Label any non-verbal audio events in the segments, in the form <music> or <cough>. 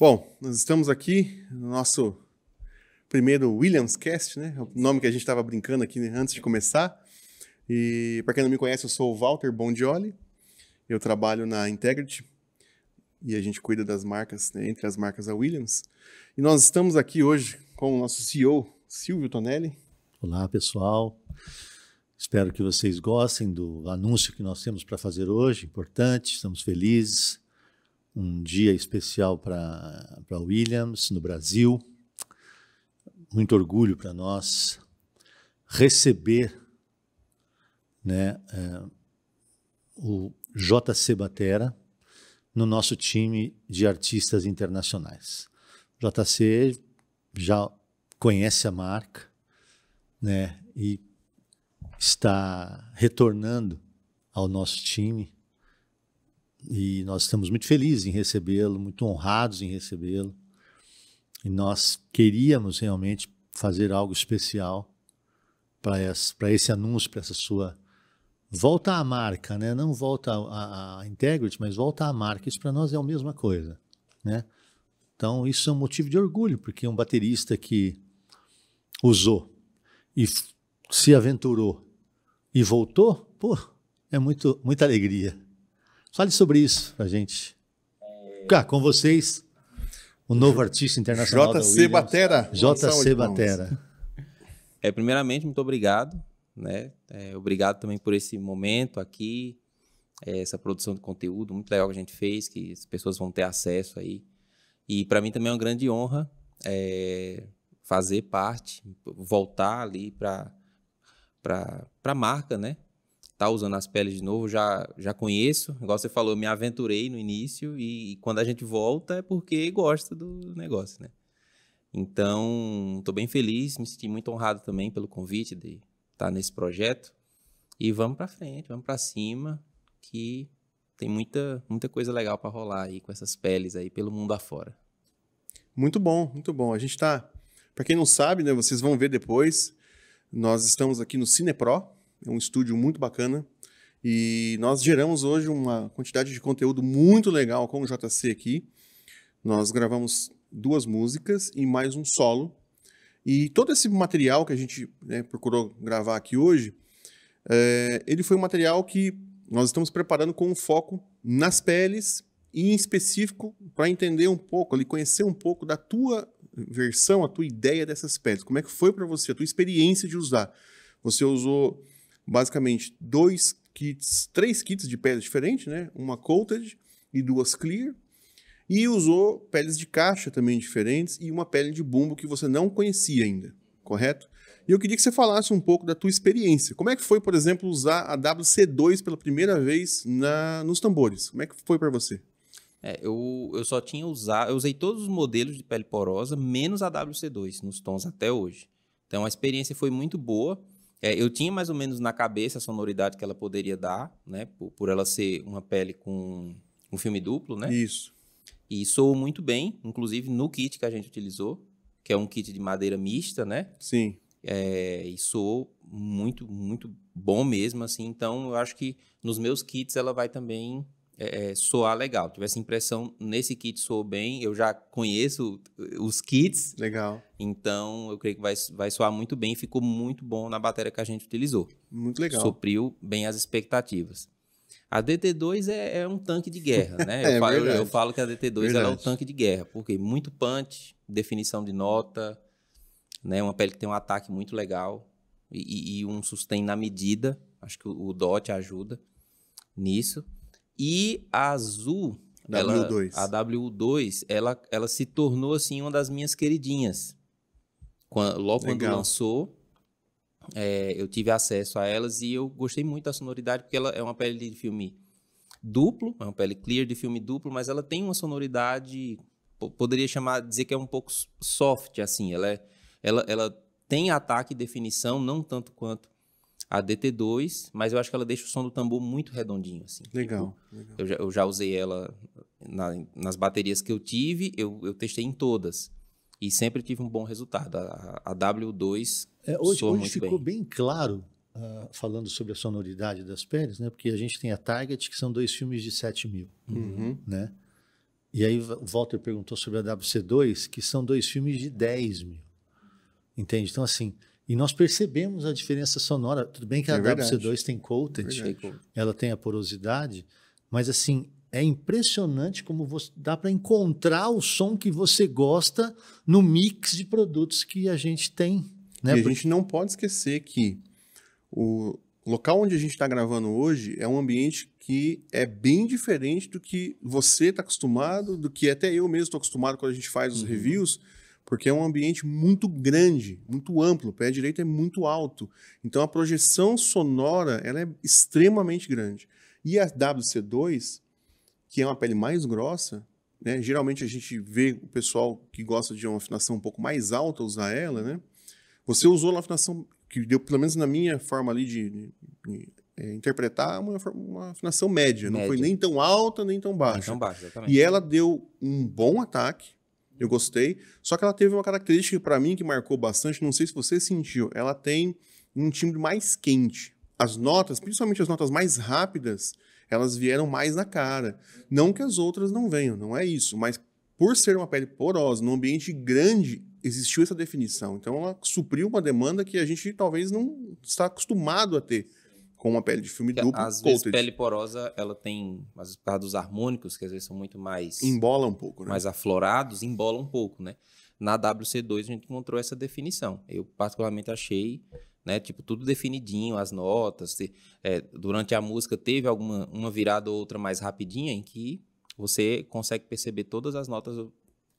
Bom, nós estamos aqui no nosso primeiro Williams Cast, né? É o nome que a gente estava brincando aqui né, antes de começar. E para quem não me conhece, eu sou o Walter Bondioli. Eu trabalho na Integrity e a gente cuida das marcas, né? entre as marcas da Williams. E nós estamos aqui hoje com o nosso CEO, Silvio Tonelli. Olá, pessoal. Espero que vocês gostem do anúncio que nós temos para fazer hoje, importante, estamos felizes um dia especial para Williams no Brasil. Muito orgulho para nós receber né, é, o JC Batera no nosso time de artistas internacionais. O JC já conhece a marca né, e está retornando ao nosso time e nós estamos muito felizes em recebê-lo, muito honrados em recebê-lo. E nós queríamos realmente fazer algo especial para esse, anúncio, para essa sua volta à marca, né? Não volta à, à Integrity, mas volta à marca. Isso para nós é a mesma coisa, né? Então isso é um motivo de orgulho, porque um baterista que usou e se aventurou e voltou, pô, é muito muita alegria. Fale sobre isso pra gente. Ah, com vocês, o novo artista internacional JC Batera. JC Batera. É, primeiramente, muito obrigado. Né? É, obrigado também por esse momento aqui, é, essa produção de conteúdo muito legal que a gente fez, que as pessoas vão ter acesso aí. E para mim também é uma grande honra é, fazer parte, voltar ali para a marca, né? tá usando as peles de novo, já, já conheço. Igual você falou, me aventurei no início e, e quando a gente volta é porque gosta do negócio, né? Então, estou bem feliz, me senti muito honrado também pelo convite de estar tá nesse projeto. E vamos para frente, vamos para cima, que tem muita, muita coisa legal para rolar aí com essas peles aí pelo mundo afora. Muito bom, muito bom. A gente está, para quem não sabe, né, vocês vão ver depois, nós estamos aqui no Cinepro, é um estúdio muito bacana. E nós geramos hoje uma quantidade de conteúdo muito legal com o JC aqui. Nós gravamos duas músicas e mais um solo. E todo esse material que a gente né, procurou gravar aqui hoje, é, ele foi um material que nós estamos preparando com um foco nas peles e em específico para entender um pouco, ali, conhecer um pouco da tua versão, a tua ideia dessas peles. Como é que foi para você, a tua experiência de usar? Você usou basicamente dois kits, três kits de peles diferentes, né? Uma coated e duas clear. E usou peles de caixa também diferentes e uma pele de bumbo que você não conhecia ainda, correto? E eu queria que você falasse um pouco da tua experiência. Como é que foi, por exemplo, usar a WC2 pela primeira vez na, nos tambores? Como é que foi para você? É, eu, eu só tinha usado, eu usei todos os modelos de pele porosa, menos a WC2 nos tons até hoje. Então a experiência foi muito boa. É, eu tinha mais ou menos na cabeça a sonoridade que ela poderia dar, né? Por, por ela ser uma pele com um filme duplo, né? Isso. E soou muito bem, inclusive no kit que a gente utilizou, que é um kit de madeira mista, né? Sim. É, e soou muito, muito bom mesmo, assim. Então, eu acho que nos meus kits ela vai também é, é, soar legal. Tive essa impressão, nesse kit soou bem, eu já conheço uh, os kits. Legal. Então, eu creio que vai, vai soar muito bem, ficou muito bom na bateria que a gente utilizou. Muito legal. Supriu bem as expectativas. A DT2 é, é um tanque de guerra, né? <laughs> é, eu, falo, eu, falo, que a DT2 é um tanque de guerra, porque muito punch, definição de nota, né? Uma pele que tem um ataque muito legal e, e um sustain na medida. Acho que o, o DOT ajuda nisso. E a azul, ela, W2. a W2, ela, ela se tornou assim uma das minhas queridinhas. Quando, logo Legal. quando lançou, é, eu tive acesso a elas e eu gostei muito da sonoridade, porque ela é uma pele de filme duplo, é uma pele clear de filme duplo, mas ela tem uma sonoridade, poderia chamar, dizer que é um pouco soft, assim, ela é, ela, ela tem ataque e definição, não tanto quanto a DT2, mas eu acho que ela deixa o som do tambor muito redondinho, assim. Legal. Tipo, legal. Eu, já, eu, já, usei ela na, nas baterias que eu tive, eu, eu testei em todas e sempre tive um bom resultado. A, a W2 é, hoje, hoje ficou bem, bem claro uh, falando sobre a sonoridade das peles, né? Porque a gente tem a Target que são dois filmes de 7 mil, uhum. né? E aí o Walter perguntou sobre a WC2 que são dois filmes de 10 mil, entende? Então assim e nós percebemos a diferença sonora. Tudo bem que a é WC2 tem coated, é ela tem a porosidade, mas assim, é impressionante como você, dá para encontrar o som que você gosta no mix de produtos que a gente tem. Né? E a gente não pode esquecer que o local onde a gente está gravando hoje é um ambiente que é bem diferente do que você está acostumado, do que até eu mesmo estou acostumado quando a gente faz os uhum. reviews porque é um ambiente muito grande, muito amplo, o pé direito é muito alto. Então a projeção sonora ela é extremamente grande. E a WC2, que é uma pele mais grossa, né? geralmente a gente vê o pessoal que gosta de uma afinação um pouco mais alta usar ela, né? Você usou uma afinação que deu, pelo menos na minha forma ali de, de, de é, interpretar, uma, uma afinação média. média. Não foi nem tão alta, nem tão baixa. Nem tão baixa e ela deu um bom ataque, eu gostei. Só que ela teve uma característica para mim que marcou bastante, não sei se você sentiu, ela tem um timbre mais quente. As notas, principalmente as notas mais rápidas, elas vieram mais na cara. Não que as outras não venham, não é isso, mas por ser uma pele porosa, num ambiente grande, existiu essa definição. Então ela supriu uma demanda que a gente talvez não está acostumado a ter com uma pele de filme que, duplo. Às coated. vezes, pele porosa, ela tem, mas por causa dos harmônicos, que às vezes são muito mais. Embola um pouco, né? Mais aflorados, embola um pouco, né? Na WC2 a gente encontrou essa definição. Eu, particularmente, achei. Né, tipo, tudo definidinho, as notas. Te, é, durante a música teve alguma uma virada ou outra mais rapidinha em que você consegue perceber todas as notas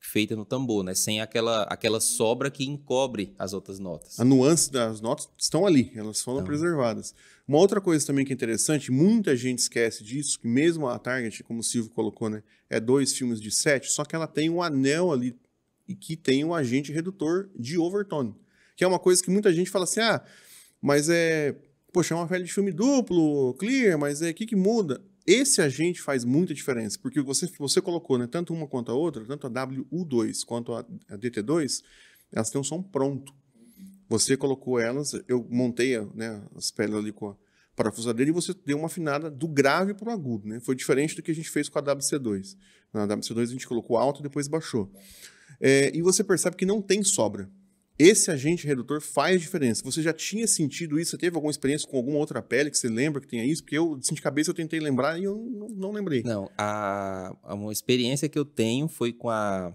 feita no tambor, né? Sem aquela, aquela sobra que encobre as outras notas. A nuance das notas estão ali, elas foram então. preservadas. Uma outra coisa também que é interessante, muita gente esquece disso, que mesmo a Target, como o Silvio colocou, né, é dois filmes de sete, só que ela tem um anel ali e que tem um agente redutor de overtone, que é uma coisa que muita gente fala assim, ah, mas é, poxa, é uma pele de filme duplo, clear, mas é o que que muda? esse agente faz muita diferença, porque você, você colocou, né, tanto uma quanto a outra, tanto a WU2 quanto a, a DT2, elas têm um som pronto. Você colocou elas, eu montei né, as peles ali com a parafusadeira e você deu uma afinada do grave para o agudo, né? Foi diferente do que a gente fez com a WC2. Na WC2 a gente colocou alto e depois baixou. É, e você percebe que não tem sobra. Esse agente redutor faz diferença. Você já tinha sentido isso? Você teve alguma experiência com alguma outra pele que você lembra que tenha isso? Porque eu, assim, de cabeça, eu tentei lembrar e eu não, não lembrei. Não, a, a, uma experiência que eu tenho foi com a,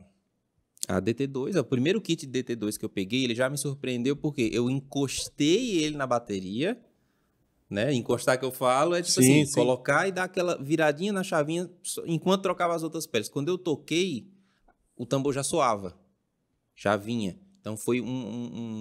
a DT2. É o primeiro kit de DT2 que eu peguei, ele já me surpreendeu porque eu encostei ele na bateria, né? Encostar que eu falo é tipo sim, assim, sim. colocar e dar aquela viradinha na chavinha enquanto trocava as outras peles. Quando eu toquei, o tambor já soava, já vinha. Então foi um,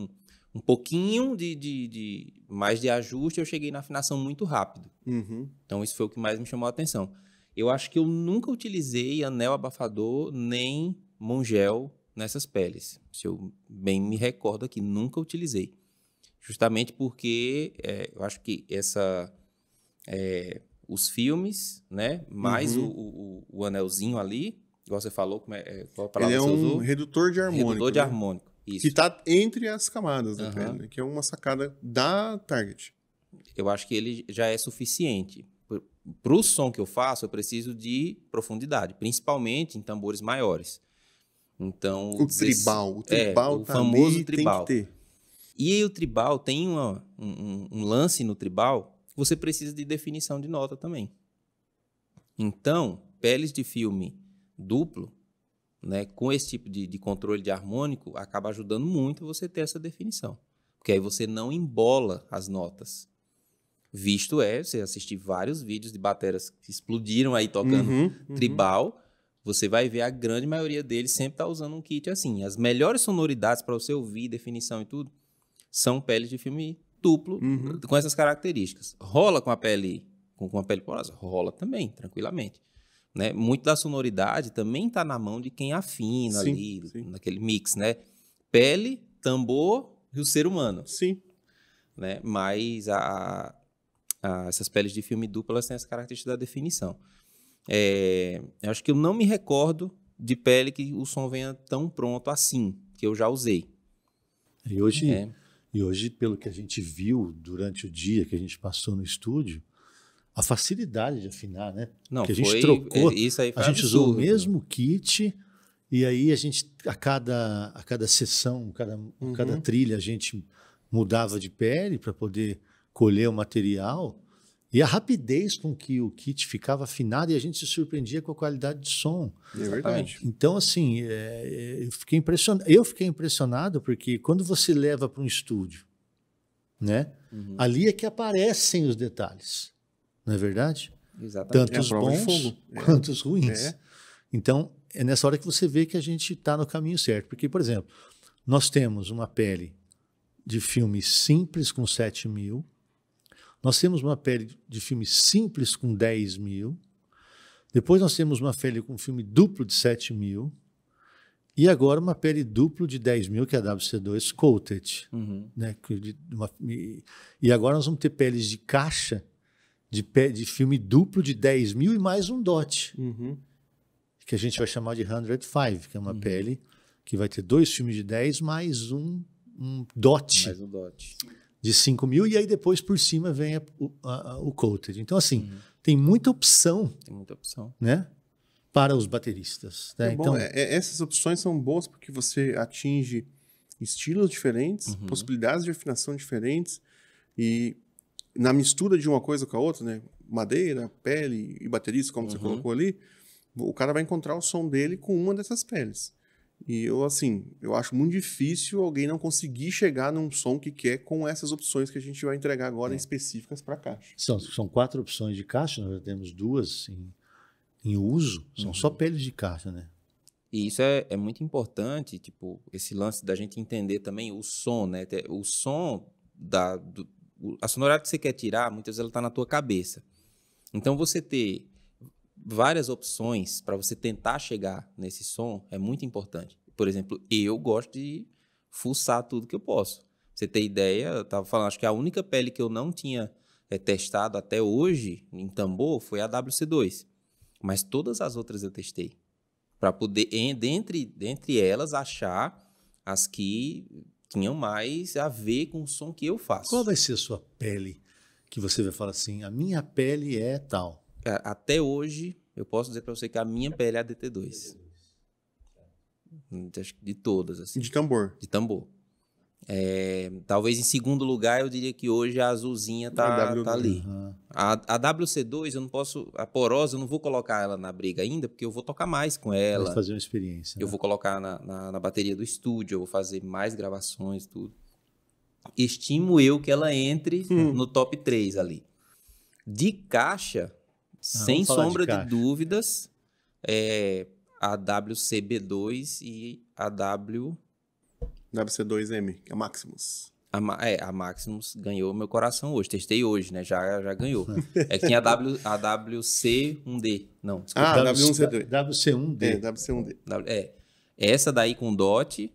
um, um pouquinho de, de, de, mais de ajuste, eu cheguei na afinação muito rápido. Uhum. Então isso foi o que mais me chamou a atenção. Eu acho que eu nunca utilizei anel abafador nem mongel nessas peles. Se eu bem me recordo aqui, nunca utilizei. Justamente porque é, eu acho que essa. É, os filmes, né? Mais uhum. o, o, o, anelzinho ali, igual você falou, como é, é qual a palavra Ele é um redutor de harmônico. Redutor né? de harmônico. Isso. Que está entre as camadas da uhum. pele, né? que é uma sacada da Target. Eu acho que ele já é suficiente. Para o som que eu faço, eu preciso de profundidade, principalmente em tambores maiores. Então, o tribal, o é, tribal é, o famoso ali, tribal. Tem que ter. E o tribal tem uma, um, um lance no tribal, você precisa de definição de nota também. Então, peles de filme duplo né, com esse tipo de, de controle de harmônico, acaba ajudando muito você ter essa definição. Porque aí você não embola as notas. Visto é, você assistir vários vídeos de bateras que explodiram aí tocando uhum, uhum. tribal, você vai ver a grande maioria deles sempre tá usando um kit assim. As melhores sonoridades para você ouvir, definição e tudo, são peles de filme duplo uhum. com essas características. Rola com a pele com, com a pele porosa? Rola também, tranquilamente né? Muito da sonoridade também está na mão de quem afina sim, ali, sim. naquele mix, né? Pele, tambor e o ser humano. Sim. Né? Mas a, a, essas peles de filme duplo têm essa característica da definição. É, eu acho que eu não me recordo de pele que o som venha tão pronto assim, que eu já usei. E hoje, é. e hoje pelo que a gente viu durante o dia que a gente passou no estúdio, a facilidade de afinar, né? Não, Porque a gente foi, trocou, é, isso aí foi a gente absurdo, usou o mesmo kit e aí a gente a cada a cada sessão, cada uhum. cada trilha a gente mudava de pele para poder colher o material e a rapidez com que o kit ficava afinado e a gente se surpreendia com a qualidade de som. É verdade. Então, assim, é, eu, fiquei impressionado, eu fiquei impressionado porque quando você leva para um estúdio, né, uhum. ali é que aparecem os detalhes não é verdade? Exatamente. Tantos é os bons é. quanto os ruins. É. Então, é nessa hora que você vê que a gente está no caminho certo. Porque, por exemplo, nós temos uma pele de filme simples com 7 mil, nós temos uma pele de filme simples com 10 mil, depois nós temos uma pele com filme duplo de 7 mil, e agora uma pele duplo de 10 mil, que é a WC2 Coated. Uhum. Né? e agora nós vamos ter peles de caixa de, pé, de filme duplo de 10 mil e mais um DOT, uhum. que a gente vai chamar de 105, que é uma uhum. PL que vai ter dois filmes de 10 mais um, um DOT. Mais um DOT. De 5 mil, e aí depois por cima vem a, a, a, o coated. Então, assim, uhum. tem muita opção. Tem muita opção. Né? Para os bateristas. Né? É então, é, é, essas opções são boas porque você atinge estilos diferentes, uhum. possibilidades de afinação diferentes, e na mistura de uma coisa com a outra, né? Madeira, pele e baterista, como uhum. você colocou ali, o cara vai encontrar o som dele com uma dessas peles. E eu, assim, eu acho muito difícil alguém não conseguir chegar num som que quer com essas opções que a gente vai entregar agora é. específicas para caixa. São, são quatro opções de caixa, nós já temos duas em, em uso, são uhum. só peles de caixa, né? E isso é, é muito importante, tipo, esse lance da gente entender também o som, né? O som da, do, a sonoridade que você quer tirar, muitas vezes ela está na tua cabeça. Então, você ter várias opções para você tentar chegar nesse som é muito importante. Por exemplo, eu gosto de fuçar tudo que eu posso. você ter ideia, eu estava falando, acho que a única pele que eu não tinha é, testado até hoje em tambor foi a WC2. Mas todas as outras eu testei. Para poder, dentre, dentre elas, achar as que tinham mais a ver com o som que eu faço. Qual vai ser a sua pele que você vai falar assim, a minha pele é tal? É, até hoje, eu posso dizer para você que a minha pele é a DT2. Hum, de todas, assim. De tambor. De tambor. É, talvez em segundo lugar, eu diria que hoje a azulzinha tá, a tá ali. Uhum. A, a, WC2, eu não posso. A porosa, eu não vou colocar ela na briga ainda, porque eu vou tocar mais com ela. fazer uma experiência. Eu né? vou colocar na, na, na, bateria do estúdio, eu vou fazer mais gravações, tudo. Estimo eu que ela entre hum. no top 3 ali. De caixa, ah, sem sombra de, caixa. de dúvidas, é a WCB2 e a W wc 2M, que é Maximus. A, Ma é, a Maximus ganhou meu coração hoje. Testei hoje, né? Já, já ganhou. <laughs> é que tinha a, w, a WC1D. Não, desculpa. Ah, wc 1 d WC1D. É, WC1D. É. Essa daí com DOT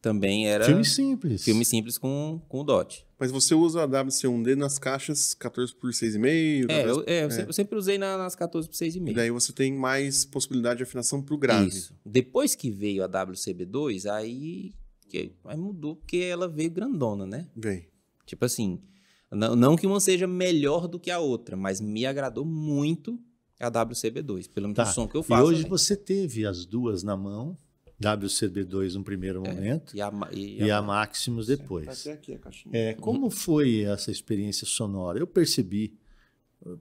também era... Filme simples. Filme simples com, com DOT. Mas você usa a WC1D nas caixas 14 por 6,5? É, é, eu, é. Sempre, eu sempre usei na, nas 14 por 6,5. E daí você tem mais possibilidade de afinação para o grave. Isso. Depois que veio a WCB2, aí porque, aí mudou porque ela veio grandona, né? Veio. Tipo assim, não, não, que uma seja melhor do que a outra, mas me agradou muito a WCB2, pelo menos tá. o som que eu faço. E hoje né? você teve as duas na mão, WCB2 no primeiro é, momento é, e, a, e, a, e a, Maximus depois. Tá aqui a caixinha. É, como foi essa experiência sonora? Eu percebi uh,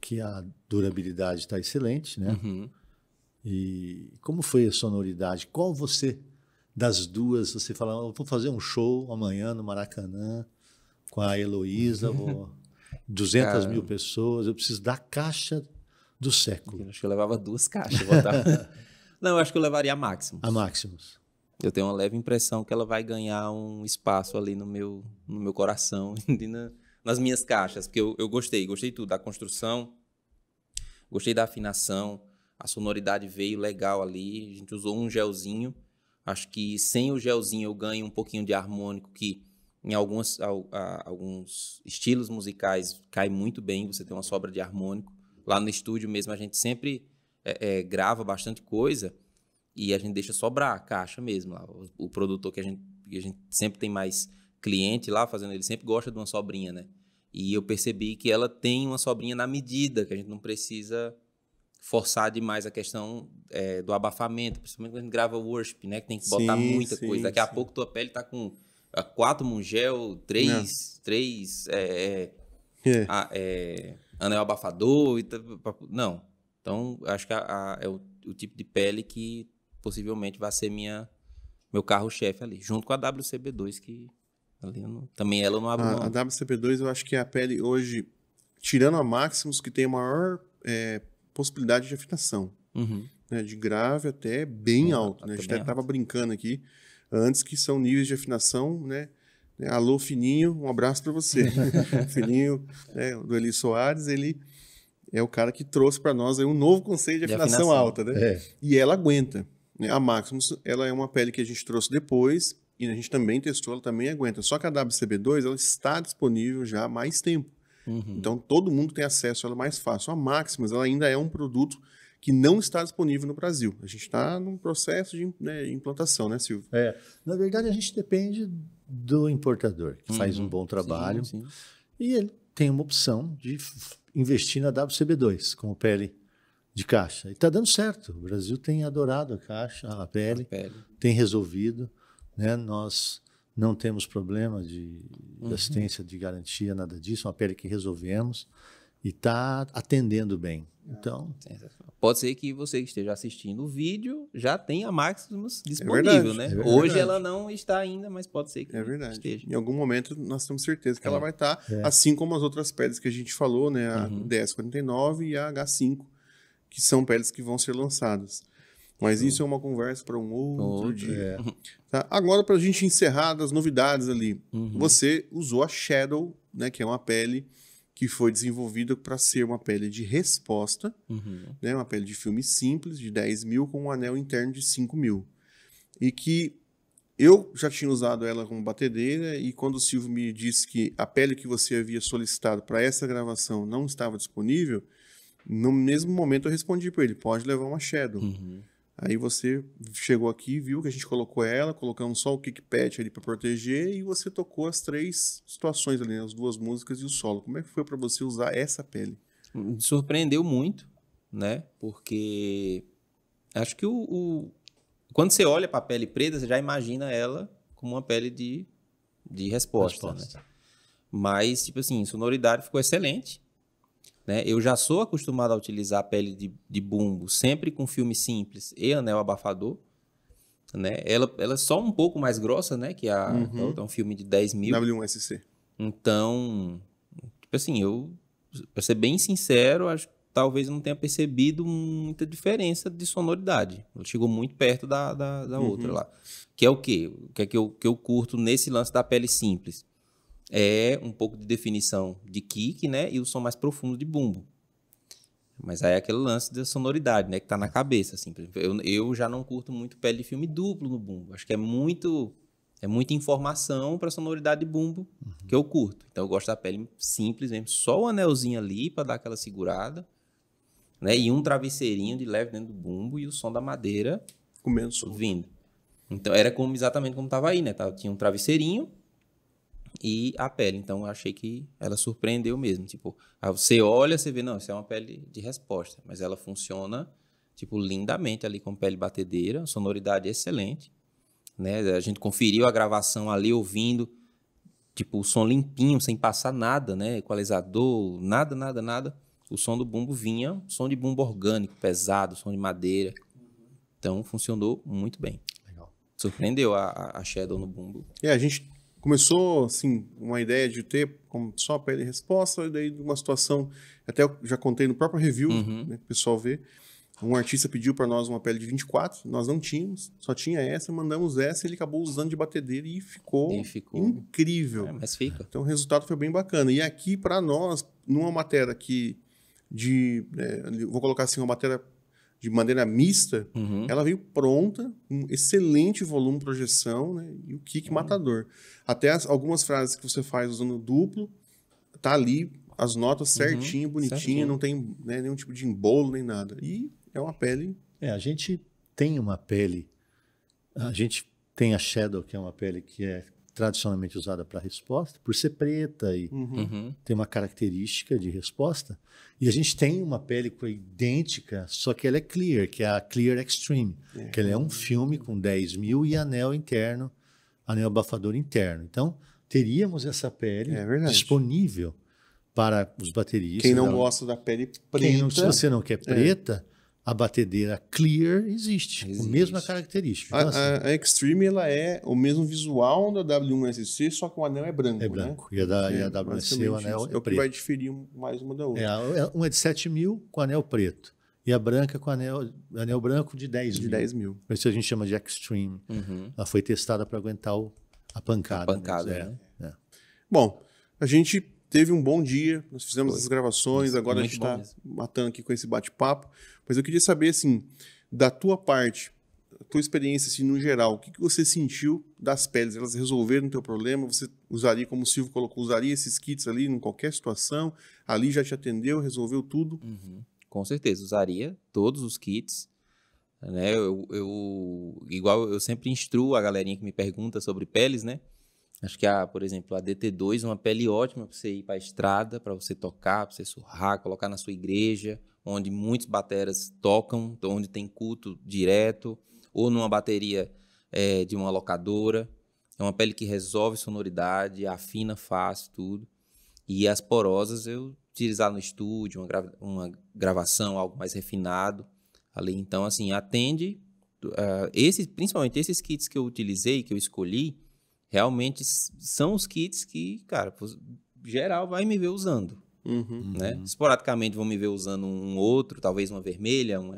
que a durabilidade está excelente, né? Uhum. E como foi a sonoridade? Qual você das duas, você fala, oh, vou fazer um show amanhã no Maracanã com a Heloísa, uhum. vou... 200 mil pessoas, eu preciso da caixa do século. Eu acho que eu levava duas caixas. <laughs> Não, eu acho que eu levaria a Maximus. A Maximus. Eu tenho uma leve impressão que ela vai ganhar um espaço ali no meu, no meu coração, <laughs> na, nas minhas caixas, porque eu, eu gostei, gostei tudo, da construção, gostei da afinação, a sonoridade veio legal ali, a gente usou um gelzinho, Acho que sem o gelzinho eu ganho um pouquinho de harmônico que em algumas, a, a, alguns estilos musicais cai muito bem, você tem uma sobra de harmônico. Lá no estúdio mesmo a gente sempre é, é, grava bastante coisa e a gente deixa sobrar a caixa mesmo. Lá. O, o produtor que a, gente, que a gente sempre tem mais cliente lá fazendo, ele sempre gosta de uma sobrinha, né? E eu percebi que ela tem uma sobrinha na medida, que a gente não precisa forçar demais a questão é, do abafamento, principalmente quando a gente grava worship, né? Que tem que botar sim, muita sim, coisa. Daqui sim. a pouco tua pele tá com é, quatro mungel, três, não. três é, é, a, é, anel abafador. E não. Então, acho que a, a, é o, o, tipo de pele que possivelmente vai ser minha, meu carro-chefe ali, junto com a WCB2, que não, também ela não abre a, a WCB2 eu acho que é a pele hoje, tirando a Maximus, que tem a maior é, possibilidade de afinação. Uhum. Né, de grave até bem uhum. alto. Né? a gente estava brincando aqui antes que são níveis de afinação, né? né alô, Fininho, um abraço para você. <laughs> Fininho, né, do Eli Soares, ele é o cara que trouxe para nós um novo conceito de, de afinação, afinação, alta, né? É. E ela aguenta. Né? A Maximus, ela é uma pele que a gente trouxe depois e a gente também testou, ela também aguenta. Só que a WCB2, ela está disponível já há mais tempo. Uhum. Então todo mundo tem acesso a ela mais fácil. A Maximus ela ainda é um produto que não está disponível no Brasil. A gente está num processo de né, implantação, né, Silvio? É. Na verdade, a gente depende do importador, que uhum. faz um uhum. bom trabalho. Sim, sim. E ele tem uma opção de investir na WCB2 como pele de caixa. E está dando certo. O Brasil tem adorado a caixa, a pele, a pele. tem resolvido. Né? Nós não temos problema de, uhum. de assistência de garantia, nada disso. É uma pele que resolvemos e está atendendo bem. Ah, então, pode ser que você que esteja assistindo o vídeo já tenha máximos Maximus é disponível, é verdade, né? É Hoje ela não está ainda, mas pode ser que é verdade. esteja. Em algum momento nós temos certeza que é. ela vai estar, é. assim como as outras peles que a gente falou, né, a uhum. 1049 e a H5, que são peles que vão ser lançadas. Mas isso é uma conversa para um outro, outro dia. É. <laughs> Tá? Agora, para a gente encerrar das novidades ali, uhum. você usou a Shadow, né, que é uma pele que foi desenvolvida para ser uma pele de resposta, uhum. né, uma pele de filme simples, de 10 mil, com um anel interno de 5 mil. E que eu já tinha usado ela como batedeira, e quando o Silvio me disse que a pele que você havia solicitado para essa gravação não estava disponível, no mesmo momento eu respondi para ele: pode levar uma Shadow. Uhum. Aí você chegou aqui, viu que a gente colocou ela, colocamos só o kick pad ali para proteger e você tocou as três situações ali, as duas músicas e o solo. Como é que foi para você usar essa pele? Me hum, surpreendeu muito, né? Porque acho que o, o... quando você olha para a pele preta, você já imagina ela como uma pele de, de resposta, né? resposta. Né? Mas tipo assim, sonoridade ficou excelente. Né? Eu já sou acostumado a utilizar a pele de, de bumbo sempre com filme simples e anel abafador. Né? Ela, ela é só um pouco mais grossa, né? Que a, uhum. é um filme de 10 mil. W1SC. Então, tipo assim, eu, para ser bem sincero, acho que talvez eu não tenha percebido muita diferença de sonoridade. Ela chegou muito perto da, da, da uhum. outra lá. Que é o quê? O que é que eu, que eu curto nesse lance da pele simples? é um pouco de definição de kick, né? E o som mais profundo de bumbo. Mas aí é aquele lance da sonoridade, né? Que tá na cabeça, assim. Eu, eu já não curto muito pele de filme duplo no bumbo. Acho que é muito... É muita informação para sonoridade de bumbo uhum. que eu curto. Então eu gosto da pele simples mesmo, só o anelzinho ali para dar aquela segurada, né? E um travesseirinho de leve dentro do bumbo e o som da madeira Começou. vindo. Então era como exatamente como tava aí, né? Tinha um travesseirinho, e a pele. Então eu achei que ela surpreendeu mesmo. Tipo, você olha, você vê, não, isso é uma pele de resposta, mas ela funciona tipo lindamente ali com pele batedeira, sonoridade excelente, né? A gente conferiu a gravação ali ouvindo tipo o som limpinho, sem passar nada, né? Equalizador, nada, nada, nada. O som do bumbo vinha, som de bumbo orgânico, pesado, som de madeira. Então funcionou muito bem. Legal. Surpreendeu a, a Shadow no bumbo. E a gente começou assim uma ideia de ter como só pele e resposta e daí de uma situação até eu já contei no próprio review uhum. né, que o pessoal vê um artista pediu para nós uma pele de 24 nós não tínhamos só tinha essa mandamos essa ele acabou usando de batedeira e ficou, e ficou... incrível é, mas fica então o resultado foi bem bacana e aqui para nós numa matéria que de é, vou colocar assim uma matéria de maneira mista, uhum. ela veio pronta, um excelente volume, projeção né, e o kick uhum. matador. Até as, algumas frases que você faz usando duplo, tá ali as notas uhum. certinho, uhum. bonitinho, certinho. não tem né, nenhum tipo de embolo nem nada. E é uma pele. É, a gente tem uma pele. A gente tem a Shadow, que é uma pele que é tradicionalmente usada para resposta, por ser preta e uhum. uhum. ter uma característica de resposta. E a gente tem uma película idêntica, só que ela é clear, que é a Clear Extreme, é. que ela é um filme com 10 mil e anel interno, anel abafador interno. Então, teríamos essa pele é disponível para os bateristas. Quem não ela... Né? gosta da pele preta. Não, se você não quer é. preta, a batedeira Clear existe, existe. com a mesma característica. A, então, assim, a, a, Extreme ela é o mesmo visual da W1SC, só que o anel é branco. É né? branco. Né? E, a da, é, e a é, WSC, o anel é, é o preto. que vai diferir mais uma da outra. É, é uma é de 7 mil com anel preto. E a branca com anel, anel branco de 10 de mil. De 10 mil. Isso a gente chama de Extreme. Uhum. Ela foi testada para aguentar o, a pancada. A pancada, né? né? É, é. Bom, a gente teve um bom dia, nós fizemos Foi. as gravações, Isso, agora a gente está matando aqui com esse bate-papo, mas eu queria saber, assim, da tua parte, tua experiência, assim, no geral, o que, que você sentiu das peles? Elas resolveram o teu problema? Você usaria, como o Silvio colocou, usaria esses kits ali em qualquer situação? Ali já te atendeu, resolveu tudo? Uhum. Com certeza, usaria todos os kits. Né? Eu, eu, igual eu sempre instruo a galerinha que me pergunta sobre peles, né? Acho que a, por exemplo, a DT2 é uma pele ótima para você ir para a estrada, para você tocar, para você surrar, colocar na sua igreja, onde muitos bateras tocam, então onde tem culto direto, ou numa bateria é, de uma locadora. É uma pele que resolve sonoridade, afina fácil, tudo. E as porosas eu utilizar no estúdio, uma, grava uma gravação, algo mais refinado ali. Então, assim, atende. Uh, esses, principalmente esses kits que eu utilizei, que eu escolhi, realmente são os kits que, cara, geral vai me ver usando. Uhum, né? Uhum. Esporadicamente vão me ver usando um outro, talvez uma vermelha, um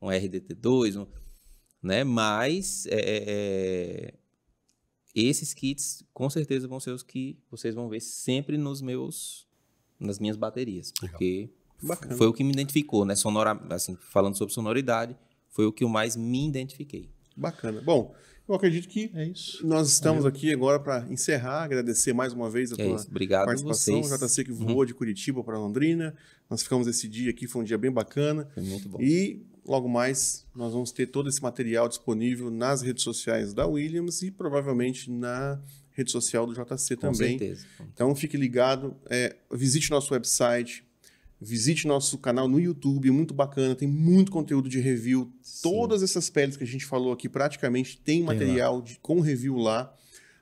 um RDT2, um, né? Mas é, é, é, esses kits com certeza vão ser os que vocês vão ver sempre nos meus, nas minhas baterias, porque foi o que me identificou, né? Sonora, assim, falando sobre sonoridade, foi o que eu mais me identifiquei. Bacana. Bom, eu acredito que é isso. Nós estamos Valeu. É. aqui agora para encerrar, agradecer mais uma vez a é tua Obrigado participação. Vocês. O JC que uhum. voou uhum. de Curitiba para Londrina. Nós ficamos esse dia aqui, foi um dia bem bacana. Foi muito bom. E logo mais nós vamos ter todo esse material disponível nas redes sociais da Williams e provavelmente na rede social do JC também. Com certeza. Então fique ligado, é, visite nosso website, Visite nosso canal no YouTube, é muito bacana, tem muito conteúdo de review. Sim. Todas essas peles que a gente falou aqui, praticamente tem material de, com review lá.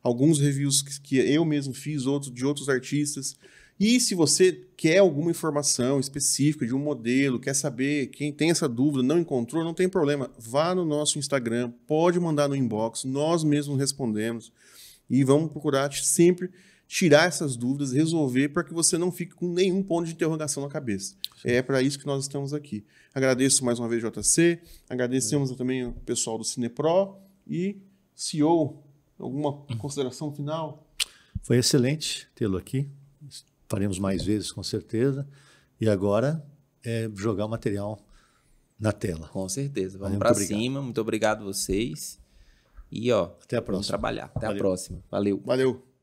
Alguns reviews que, que eu mesmo fiz, outros de outros artistas. E se você quer alguma informação específica de um modelo, quer saber, quem tem essa dúvida, não encontrou, não tem problema, vá no nosso Instagram, pode mandar no inbox, nós mesmos respondemos e vamos procurar sempre tirar essas dúvidas, resolver para que você não fique com nenhum ponto de interrogação na cabeça. Sim. É para isso que nós estamos aqui. Agradeço mais uma vez JC, agradecemos é. também o pessoal do Cinepro e CEO, alguma consideração final? Foi excelente tê-lo aqui. Faremos mais é. vezes com certeza. E agora é jogar o material na tela. Com certeza. Vamos para cima. Muito obrigado vocês. E ó, até a próxima. Vamos trabalhar. Até Valeu. a próxima. Valeu. Valeu.